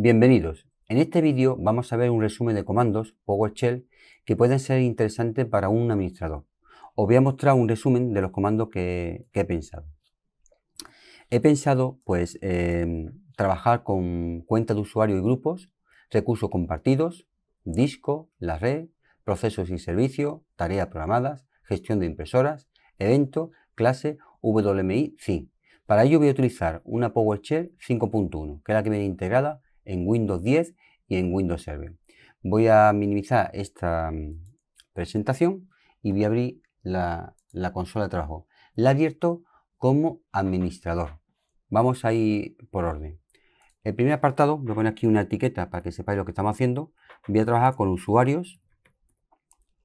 Bienvenidos. En este vídeo vamos a ver un resumen de comandos PowerShell que pueden ser interesantes para un administrador. Os voy a mostrar un resumen de los comandos que, he pensado. He pensado pues em, trabajar con cuenta de usuario y grupos, recursos compartidos, disco, la red, procesos y servicios, tareas programadas, gestión de impresoras, evento, clase, WMI, fin. Para ello voy a utilizar una PowerShell 5.1, que es la que viene integrada en Windows 10 y en Windows Server. Voy a minimizar esta mm, presentación y voy a abrir la, consola de trabajo. La abierto como administrador. Vamos a ir por orden. El primer apartado, voy a poner aquí una etiqueta para que sepáis lo que estamos haciendo. Voy a trabajar con usuarios.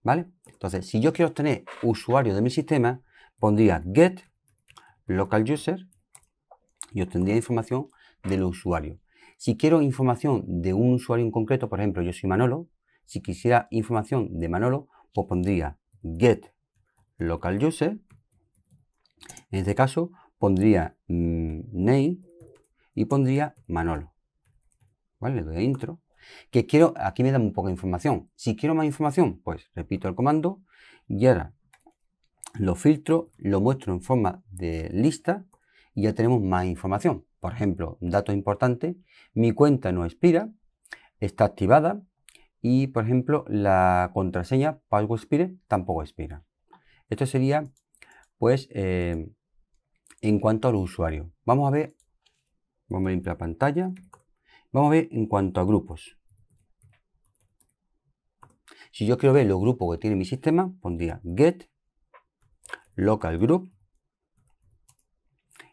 ¿Vale? Entonces, si yo quiero obtener usuario de mi sistema, pondría get local user y obtendría información del usuario. Si quiero información de un usuario en concreto, por ejemplo, yo soy Manolo, si quisiera información de Manolo, pues pondría get local user. En este caso, pondría mm, name y pondría Manolo. ¿Vale? Le doy intro. Que quiero, aquí me da un poco de información. Si quiero más información, pues repito el comando y ahora lo filtro, lo muestro en forma de lista y ya tenemos más información. Por ejemplo, dato importante, mi cuenta no expira, está activada y, por ejemplo, la contraseña Password Expire tampoco expira. Esto sería, pues, eh, en cuanto al usuario. Vamos a ver, vamos a limpiar la pantalla. Vamos a ver en cuanto a grupos. Si yo quiero ver los grupos que tiene mi sistema, pondría get local group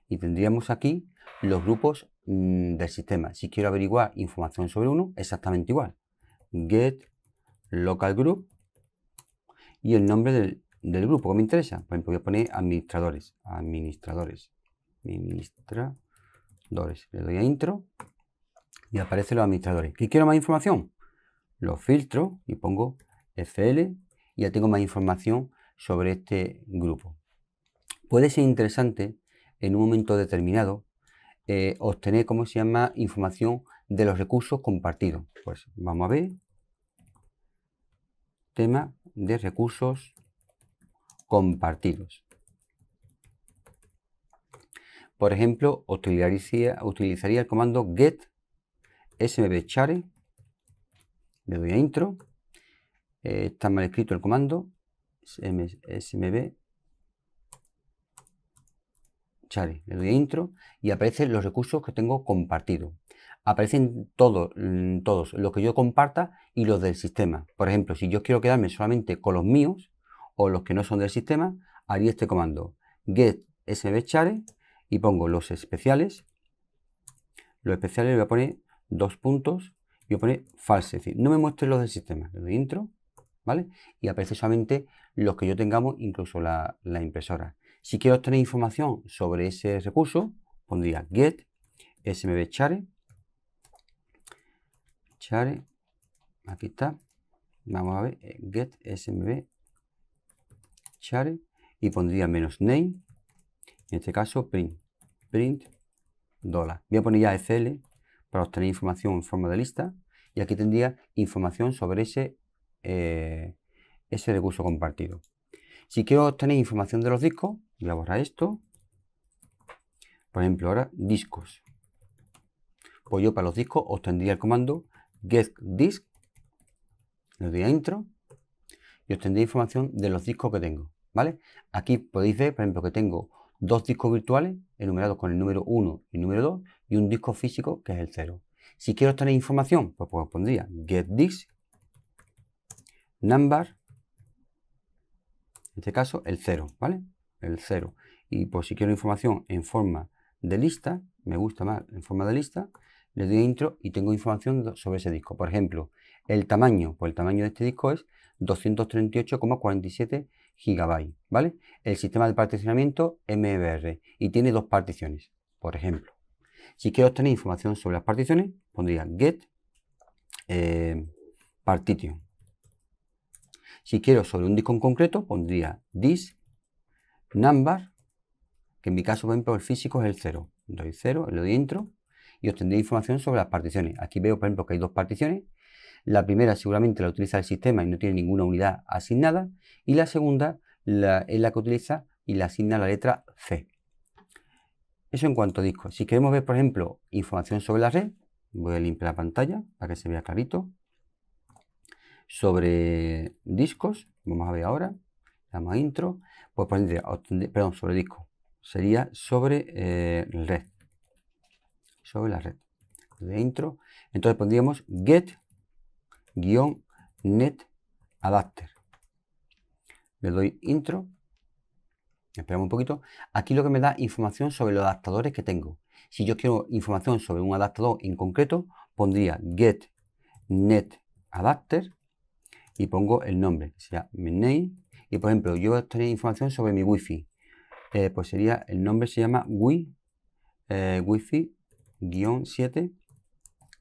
y tendríamos aquí los grupos mm, del sistema. Si quiero averiguar información sobre uno, exactamente igual. Get local group y el nombre del, grupo que me interesa. Por ejemplo, voy a poner administradores. Administradores. Administradores. Le doy a intro y aparecen los administradores. ¿Qué quiero más información? Lo filtro y pongo fl y ya tengo más información sobre este grupo. Puede ser interesante en un momento determinado eh, obtener, ¿cómo se llama?, información de los recursos compartidos. Pues vamos a ver. Tema de recursos compartidos. Por ejemplo, utilizaría, utilizaría el comando get smbchare Le doy a intro. Eh, está mal escrito el comando. smb le doy intro y aparecen los recursos que tengo compartido. Aparecen mm, todos, todos, los que yo comparta y los del sistema. Por ejemplo, si yo quiero quedarme solamente con los míos o los que no son del sistema, haría este comando get sbchare y pongo los especiales. Los especiales le voy a poner dos puntos y voy a poner false, es decir, no me muestre los del sistema. Le doy intro, ¿vale? Y aparece solamente los que yo tengamos, incluso la impresora. Si quiero obtener información sobre ese recurso, pondría get share Chare, aquí está. Vamos a ver, eh, get smb chare y pondría menos name. En este caso, print. Print dólar. Voy a poner ya FL para obtener información en forma de lista. Y aquí tendría información sobre ese, eh, ese recurso compartido. Si quiero obtener información de los discos, y esto. Por ejemplo, ahora discos. Pues yo para los discos obtendría el comando get disk, le doy a intro y obtendría información de los discos que tengo. ¿Vale? Aquí podéis ver, por ejemplo, que tengo dos discos virtuales enumerados con el número 1 y el número 2 y un disco físico que es el 0. Si quiero obtener información, pues, pondría get disk, number, en este caso el 0, ¿vale? el 0. Y por pues, si quiero información en forma de lista, me gusta más en forma de lista, le doy intro y tengo información sobre ese disco. Por ejemplo, el tamaño, pues el tamaño de este disco es 238,47 GB, ¿vale? El sistema de particionamiento MBR y tiene dos particiones, por ejemplo. Si quiero obtener información sobre las particiones, pondría get eh, partition. Si quiero sobre un disco en concreto, pondría dis number, que en mi caso, por ejemplo, el físico es el 0. Doy 0, le doy intro y obtendré información sobre las particiones. Aquí veo, por ejemplo, que hay dos particiones. La primera seguramente la utiliza el sistema y no tiene ninguna unidad asignada. Y la segunda es la que utiliza y le asigna la letra C. Eso en cuanto a discos. Si queremos ver, por ejemplo, información sobre la red, voy a limpiar la pantalla para que se vea clarito. Sobre discos, vamos a ver ahora, damos a intro perdón, sobre disco. Sería sobre eh, red. Sobre la red. De intro. Entonces pondríamos get-net adapter. Le doy intro. Esperamos un poquito. Aquí lo que me da información sobre los adaptadores que tengo. Si yo quiero información sobre un adaptador en concreto, pondría get net adapter y pongo el nombre, que sea y por ejemplo, yo tenía información sobre mi wifi. fi eh, pues sería, el nombre se llama wi, eh, wifi 7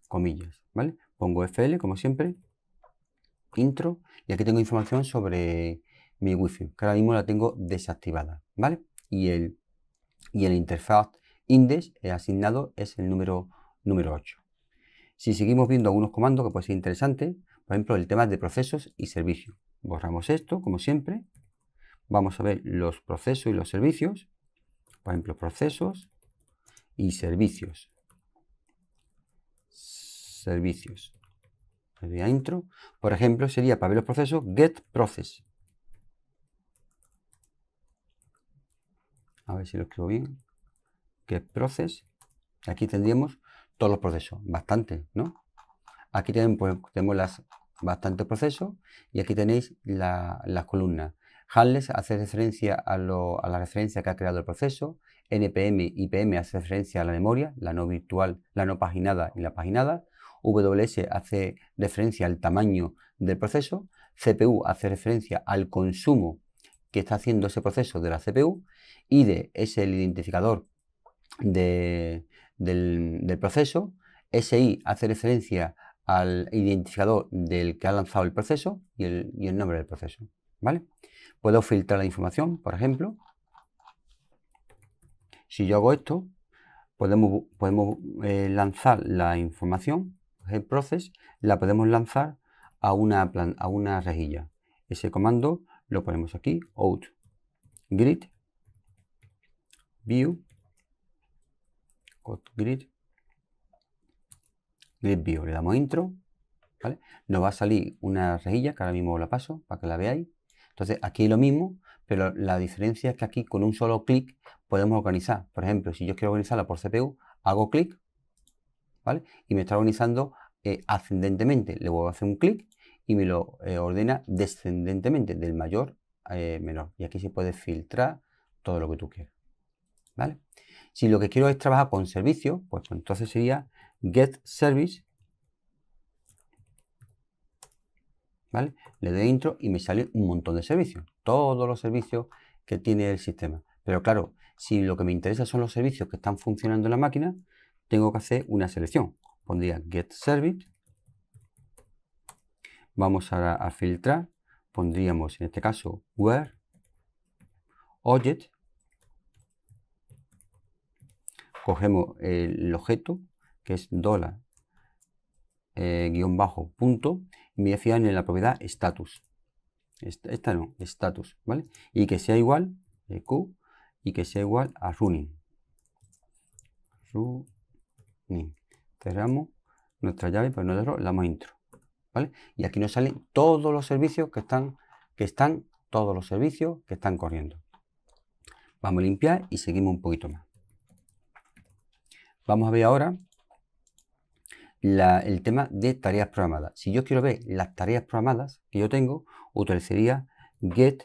comillas, ¿vale? Pongo FL como siempre, intro, y aquí tengo información sobre mi wifi, que ahora mismo la tengo desactivada, ¿vale? Y el, y el interfaz index asignado es el número, número 8. Si seguimos viendo algunos comandos que puede ser interesante, por ejemplo, el tema de procesos y servicios. Borramos esto, como siempre. Vamos a ver los procesos y los servicios. Por ejemplo, procesos y servicios. Servicios. sería intro. Por ejemplo, sería para ver los procesos get process. A ver si lo escribo bien. Get process. Aquí tendríamos todos los procesos. Bastante, ¿no? Aquí tenemos, pues, tenemos las bastante procesos y aquí tenéis las columnas. Handles hace referencia a, la referencia que ha creado el proceso, NPM y PM hace referencia a la memoria, la no virtual, la no paginada y la paginada, WS hace referencia al tamaño del proceso, CPU hace referencia al consumo que está haciendo ese proceso de la CPU, ID es el identificador del, proceso, SI hace referencia al identificador del que ha lanzado el proceso y el, nombre del proceso. ¿vale? Puedo filtrar la información, por ejemplo. Si yo hago esto, podemos, podemos eh, lanzar la información, el process, la podemos lanzar a una, a una rejilla. Ese comando lo ponemos aquí, out, grid, view, grid, le view, le damos intro, Nos va a salir una rejilla, que ahora mismo la paso para que la veáis. Entonces aquí es lo mismo, pero la diferencia es que aquí con un solo clic podemos organizar. Por ejemplo, si yo quiero organizarla por CPU, hago clic, ¿vale? Y me está organizando eh, ascendentemente. Le vuelvo a hacer un clic y me lo eh, ordena descendentemente, del mayor a eh, menor. Y aquí se puede filtrar todo lo que tú quieras. ¿Vale? Si lo que quiero es trabajar con servicio, pues, pues entonces sería get service, ¿vale? Le doy intro y me sale un montón de servicios, todos los servicios que tiene el sistema. Pero claro, si lo que me interesa son los servicios que están funcionando en la máquina, tengo que hacer una selección. Pondría get service. Vamos a filtrar. Pondríamos en este caso where, object. Cogemos el objeto que es dólar eh, guión bajo punto y me voy en la propiedad status esta, no, status, ¿vale? Y que sea igual, eh, Q, y que sea igual a running. Running. Cerramos nuestra llave, pero nosotros la intro, ¿vale? Y aquí nos salen todos los servicios que están, que están, todos los servicios que están corriendo. Vamos a limpiar y seguimos un poquito más. Vamos a ver ahora el tema de tareas programadas. Si yo quiero ver las tareas programadas que yo tengo, utilizaría get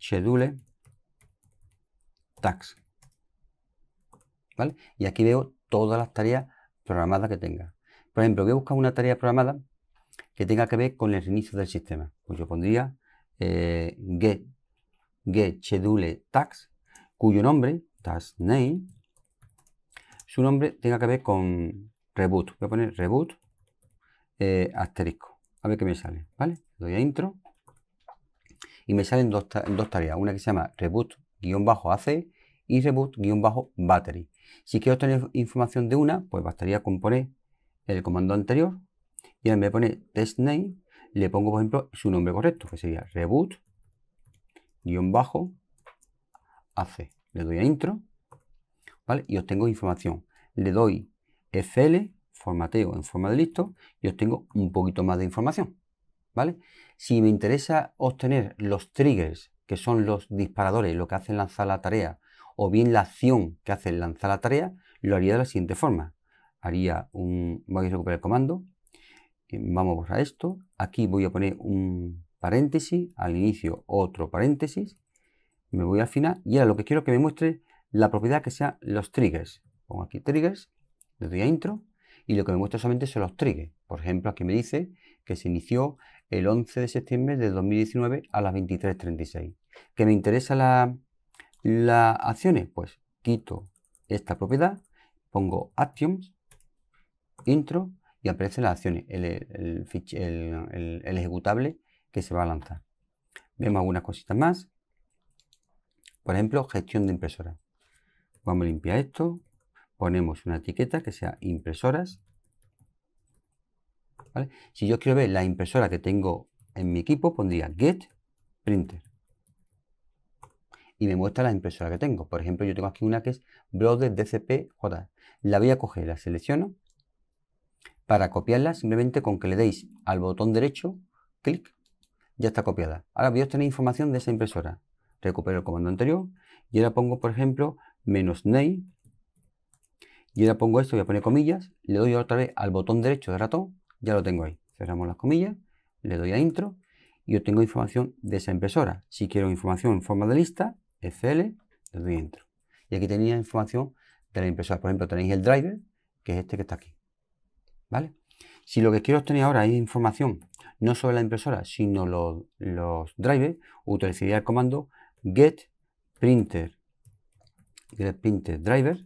schedule tags. ¿Vale? Y aquí veo todas las tareas programadas que tenga. Por ejemplo, voy a buscar una tarea programada que tenga que ver con el inicio del sistema. Pues yo pondría eh, get, get schedule tags, cuyo nombre, task name, su nombre tenga que ver con, reboot. Voy a poner reboot eh, asterisco. A ver qué me sale, ¿vale? Doy a intro y me salen dos, tareas. Una que se llama reboot-ac y reboot-battery. Si quiero obtener información de una, pues bastaría con poner el comando anterior y ahora me pone test name, le pongo por ejemplo su nombre correcto, que sería reboot guión bajo AC. Le doy a intro, ¿vale? Y obtengo información. Le doy FL, formateo en forma de listo y obtengo un poquito más de información. ¿Vale? Si me interesa obtener los triggers, que son los disparadores, lo que hacen lanzar la tarea, o bien la acción que hace lanzar la tarea, lo haría de la siguiente forma. Haría un... voy a recuperar el comando. Eh, vamos a esto. Aquí voy a poner un paréntesis. Al inicio otro paréntesis. Me voy al final. Y ahora lo que quiero que me muestre la propiedad que sea los triggers. Pongo aquí triggers le doy a intro y lo que me muestra solamente son los triggers. Por ejemplo, aquí me dice que se inició el 11 de septiembre de 2019 a las 23.36. ¿Que me interesa las la acciones? Pues quito esta propiedad, pongo actions, intro y aparecen las acciones, el, el ejecutable que se va a lanzar. Vemos algunas cositas más. Por ejemplo, gestión de impresora. Vamos a limpiar esto, ponemos una etiqueta que sea impresoras. Si yo quiero ver la impresora que tengo en mi equipo, pondría get printer. Y me muestra la impresora que tengo. Por ejemplo, yo tengo aquí una que es Brother DCP-J. La voy a coger, la selecciono. Para copiarla, simplemente con que le deis al botón derecho, clic, ya está copiada. Ahora voy a obtener información de esa impresora. Recupero el comando anterior y ahora pongo, por ejemplo, menos name yo ya pongo esto, voy a poner comillas, le doy otra vez al botón derecho del ratón, ya lo tengo ahí. Cerramos las comillas, le doy a intro y obtengo información de esa impresora. Si quiero información en forma de lista, FL, le doy a intro. Y aquí tenía información de la impresora. Por ejemplo, tenéis el driver, que es este que está aquí. ¿Vale? Si lo que quiero obtener ahora es información no sobre la impresora, sino los, drivers, utilizaría el comando get printer, get printer driver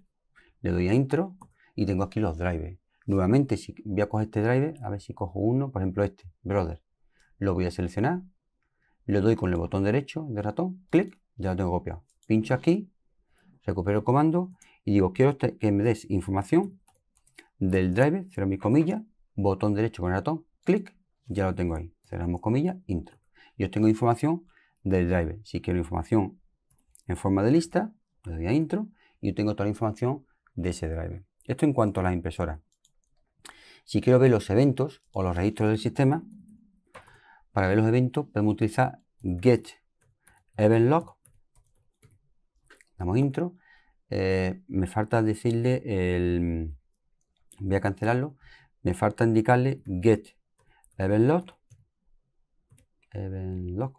le doy a intro y tengo aquí los drivers. Nuevamente, si voy a coger este driver, a ver si cojo uno, por ejemplo este, brother. Lo voy a seleccionar, le doy con el botón derecho de ratón, clic, ya lo tengo copiado. Pincho aquí, recupero el comando y digo, quiero este, que me des información del driver, cierro mi comillas botón derecho con el ratón, clic, ya lo tengo ahí. Cerramos comillas, intro. Yo tengo información del driver. Si quiero información en forma de lista, le doy a intro y yo tengo toda la información de ese drive, Esto en cuanto a las impresoras. Si quiero ver los eventos o los registros del sistema, para ver los eventos podemos utilizar get event log. Damos intro. Eh, me falta decirle el... Voy a cancelarlo. Me falta indicarle get event log. Event log.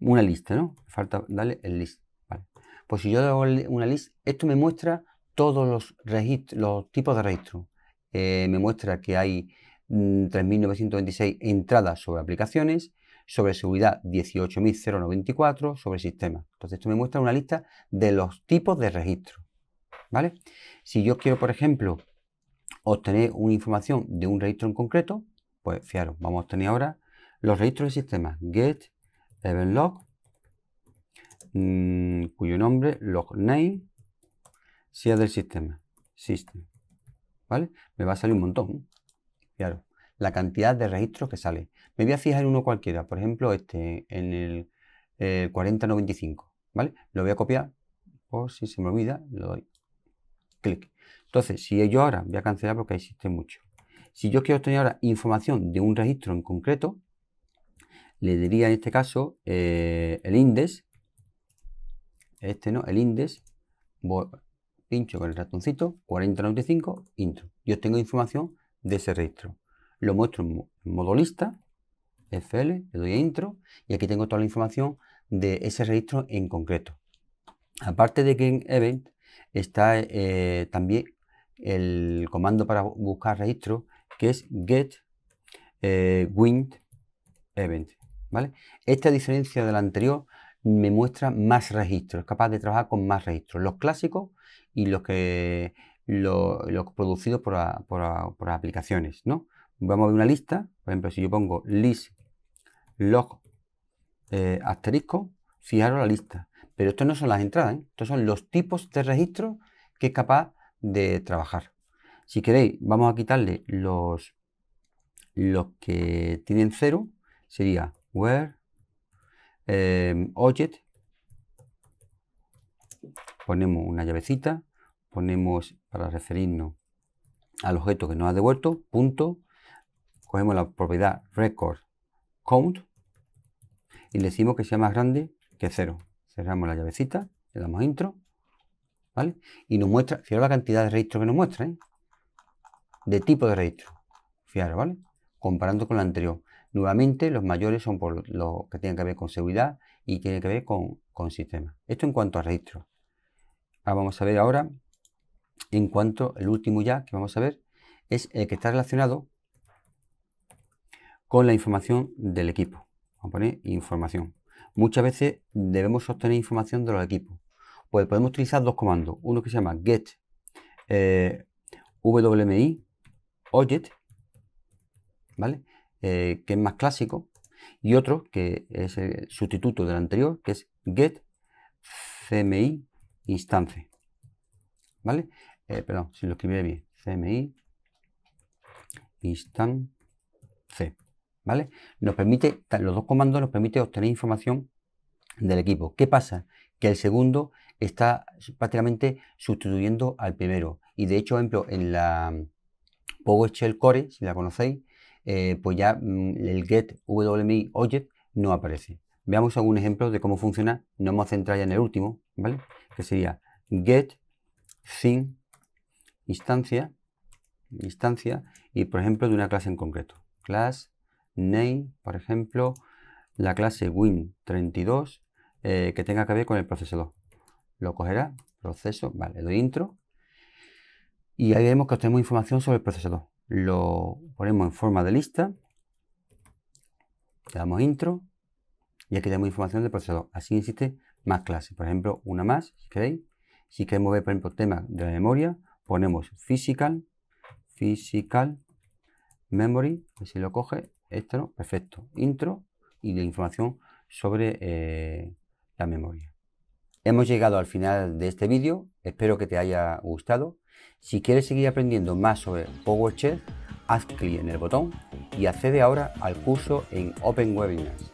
Una lista, ¿no? Me falta darle el list. Vale. Pues si yo hago una list, esto me muestra todos los, registros, los tipos de registro. Eh, me muestra que hay 3.926 mm, entradas sobre aplicaciones, sobre seguridad 18.094, sobre sistema. Entonces esto me muestra una lista de los tipos de registro. ¿Vale? Si yo quiero, por ejemplo, obtener una información de un registro en concreto, pues fijaros, vamos a obtener ahora los registros del sistema get, event log, mm, cuyo nombre, log name, es del sistema. System. ¿Vale? Me va a salir un montón. Claro. La cantidad de registros que sale. Me voy a fijar en uno cualquiera. Por ejemplo, este, en el, 4095. ¿Vale? Lo voy a copiar. Por si se me olvida, lo doy. Clic. Entonces, si yo ahora voy a cancelar porque existe mucho. Si yo quiero obtener ahora información de un registro en concreto, le diría en este caso eh, el índice. este no, el index, pincho con el ratoncito, 4095, intro. Yo tengo información de ese registro. Lo muestro en modo lista, FL, le doy a intro, y aquí tengo toda la información de ese registro en concreto. Aparte de que en event está eh, también el comando para buscar registro, que es get eh, wind event. ¿vale? Esta diferencia de la anterior me muestra más registros, es capaz de trabajar con más registros. Los clásicos y los que los producidos por, aplicaciones, ¿no? Vamos a ver una lista, por ejemplo, si yo pongo list log eh, asterisco, fijaros la lista. Pero esto no son las entradas, ¿eh? estos son los tipos de registro que es capaz de trabajar. Si queréis, vamos a quitarle los, los que tienen cero, sería where, eh, object, ponemos una llavecita, ponemos para referirnos al objeto que nos ha devuelto, punto, cogemos la propiedad record count y le decimos que sea más grande que cero. Cerramos la llavecita, le damos intro, ¿vale? Y nos muestra, fijaros la cantidad de registros que nos muestra, ¿eh? De tipo de registro, fijaros, ¿vale? Comparando con la anterior. Nuevamente, los mayores son por lo que tienen que ver con seguridad y tienen que ver con, con sistema. Esto en cuanto a registros. Ah, vamos a ver ahora en cuanto el último ya que vamos a ver es el que está relacionado con la información del equipo. Vamos a poner información. Muchas veces debemos obtener información de los equipos. Pues podemos utilizar dos comandos. Uno que se llama get eh, wmi object, ¿vale? Eh, que es más clásico. Y otro que es el sustituto del anterior, que es get cmi instance. ¿Vale? Eh, perdón, si lo escribí bien. CMI instance. ¿Vale? Nos permite, los dos comandos nos permiten obtener información del equipo. ¿Qué pasa? Que el segundo está prácticamente sustituyendo al primero. Y de hecho, ejemplo, en la PowerShell Core, si la conocéis, eh, pues ya mm, el get WMI object no aparece. Veamos algún ejemplo de cómo funciona. No me a centrar ya en el último, ¿vale? Que sería get sin instancia, instancia y por ejemplo de una clase en concreto. Class name, por ejemplo, la clase win32 eh, que tenga que ver con el procesador. Lo cogerá, proceso, vale, le doy intro y ahí vemos que obtenemos información sobre el procesador. Lo ponemos en forma de lista, le damos intro ya que tenemos información del procesador. Así existe más clases, por ejemplo, una más, si queréis. Si queremos ver, por ejemplo, tema de la memoria, ponemos physical, physical, memory, a pues si lo coge, esto no, perfecto, intro y la información sobre eh, la memoria. Hemos llegado al final de este vídeo, espero que te haya gustado. Si quieres seguir aprendiendo más sobre PowerShell, haz clic en el botón y accede ahora al curso en Open Webinars.